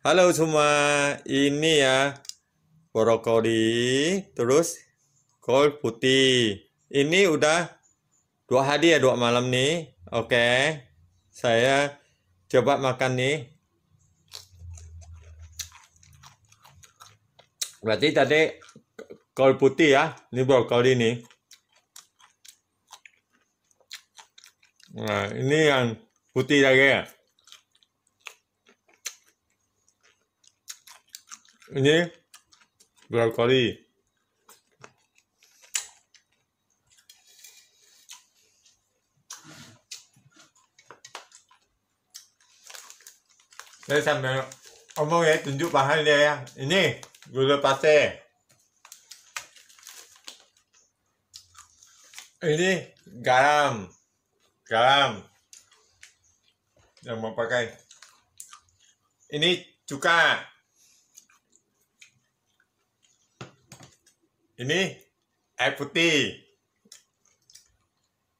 Halo semua, ini ya brokoli, terus kol putih. Ini udah dua hari ya dua malam nih. Oke, saya coba makan nih. Berarti tadi kol putih ya, ini brokoli nih. Nah, ini yang putih lagi ya. ini brokoli saya sambil ngomong ya tunjuk bahan dia ya ini gula pasir ini garam garam yang mau pakai ini cuka ini air putih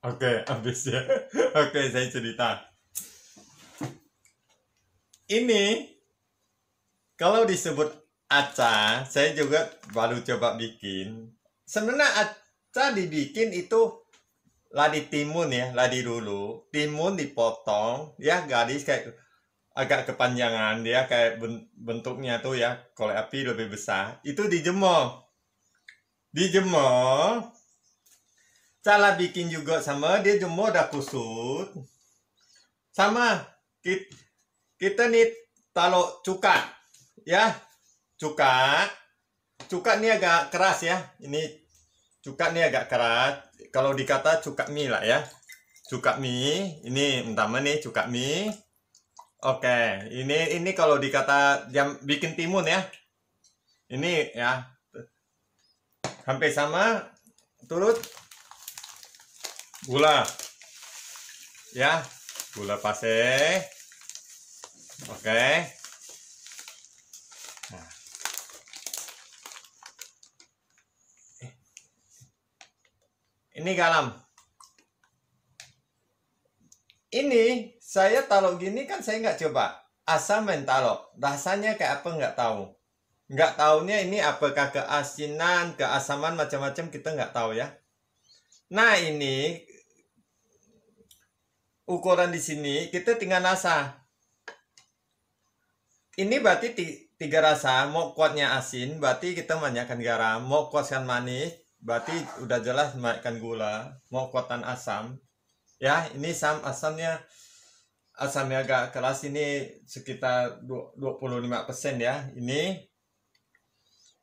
oke habis ya oke saya cerita ini kalau disebut aca saya juga baru coba bikin sebenarnya aca dibikin itu ladi timun ya ladi dulu timun dipotong ya garis kayak agak kepanjangan dia kayak bentuknya tuh ya kalau api lebih besar itu dijemur dijemur cara bikin juga sama dia jemur udah kusut sama kita, kita nih taruh cuka ya cuka cuka ini agak keras ya ini cuka ini agak keras kalau dikata cuka mie lah ya cuka mie ini utama nih cuka mie oke ini ini kalau dikata jam bikin timun ya ini ya sampai sama turut gula ya gula pasir oke nah. eh. ini galam ini saya taruh gini kan saya nggak coba asam mentalo rasanya kayak apa nggak tahu nggak tahunya ini apakah keasinan, keasaman macam-macam kita nggak tahu ya. Nah ini ukuran di sini kita tinggal nasa. Ini berarti tiga rasa, mau kuatnya asin berarti kita banyakkan garam, mau kuatkan manis berarti udah jelas banyakkan gula, mau kuatan asam. Ya, ini sam asamnya asamnya agak keras ini sekitar 25% ya. Ini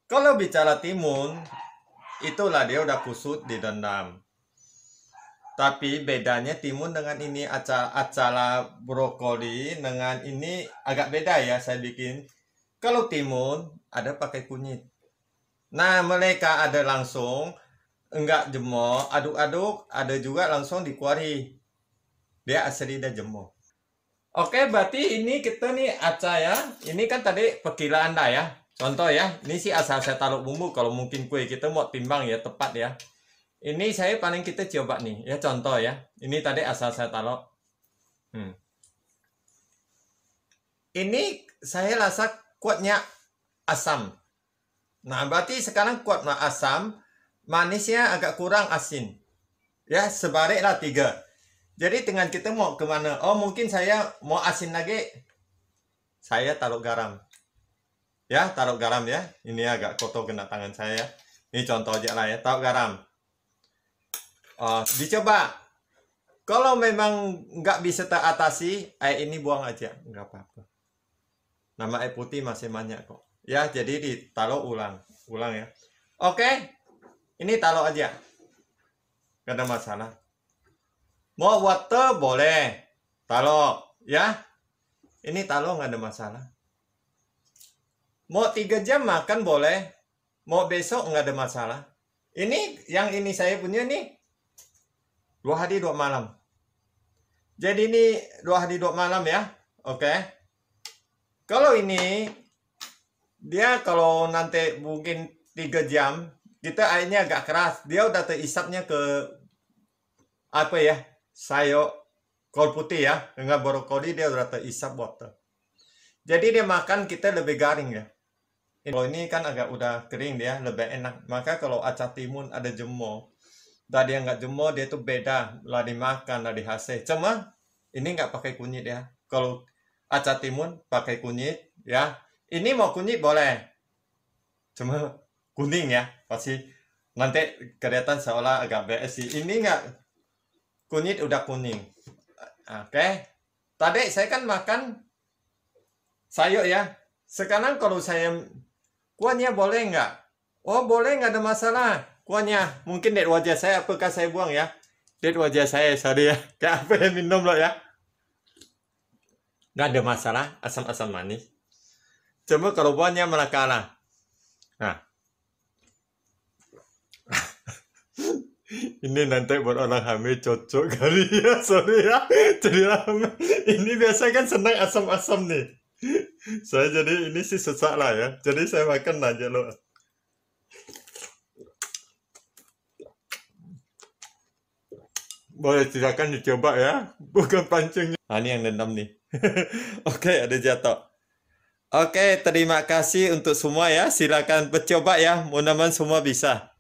kalau bicara timun, itulah dia udah kusut di dendam Tapi bedanya timun dengan ini acara brokoli dengan ini agak beda ya saya bikin. Kalau timun ada pakai kunyit. Nah, mereka ada langsung enggak jemur, aduk-aduk, ada juga langsung dikuari. Dia asli dan jemur. Oke, berarti ini kita nih aca ya. Ini kan tadi perkiraan dah ya. Contoh ya, ini sih asal saya taruh bumbu. Kalau mungkin kue kita mau timbang ya tepat ya. Ini saya paling kita coba nih ya contoh ya. Ini tadi asal saya taruh. Hmm. Ini saya rasa kuatnya asam. Nah berarti sekarang kuat asam, manisnya agak kurang asin. Ya sebaliklah tiga. Jadi dengan kita mau kemana? Oh mungkin saya mau asin lagi. Saya taruh garam ya taruh garam ya ini agak kotor kena tangan saya ya. ini contoh aja lah ya taruh garam oh, dicoba kalau memang nggak bisa teratasi air ini buang aja nggak apa-apa nama air putih masih banyak kok ya jadi ditaruh ulang ulang ya oke ini taruh aja Gak ada masalah mau water boleh taruh ya ini taruh nggak ada masalah Mau tiga jam makan boleh. Mau besok nggak ada masalah. Ini yang ini saya punya nih. Dua hari dua malam. Jadi ini dua hari dua malam ya. Oke. Okay. Kalau ini dia kalau nanti mungkin tiga jam kita airnya agak keras. Dia udah terisapnya ke apa ya? Sayur kol putih ya dengan brokoli dia udah terisap botol. jadi dia makan kita lebih garing ya kalau ini kan agak udah kering dia lebih enak maka kalau acar timun ada jemur tadi yang nggak jemur dia tuh beda lah dimakan lah dihasil. cuma ini nggak pakai kunyit ya kalau acar timun pakai kunyit ya ini mau kunyit boleh cuma kuning ya pasti nanti kelihatan seolah agak BS sih ini nggak kunyit udah kuning oke okay. tadi saya kan makan sayur ya sekarang kalau saya Kuahnya boleh nggak? Oh boleh nggak ada masalah. Kuahnya mungkin diet wajah saya apakah saya buang ya? Diet wajah saya sorry ya. Kayak apa yang minum loh ya? Nggak ada masalah asam-asam manis. Cuma kalau kuahnya buahnya kalah. Nah. ini nanti buat orang hamil cocok kali ya sorry ya jadi ini biasa kan senang asam-asam nih saya jadi ini sih sesak lah ya jadi saya makan aja lo boleh silakan dicoba ya bukan pancingnya nah, ini yang dendam nih oke ada jatuh oke terima kasih untuk semua ya silakan percoba ya mudah-mudahan semua bisa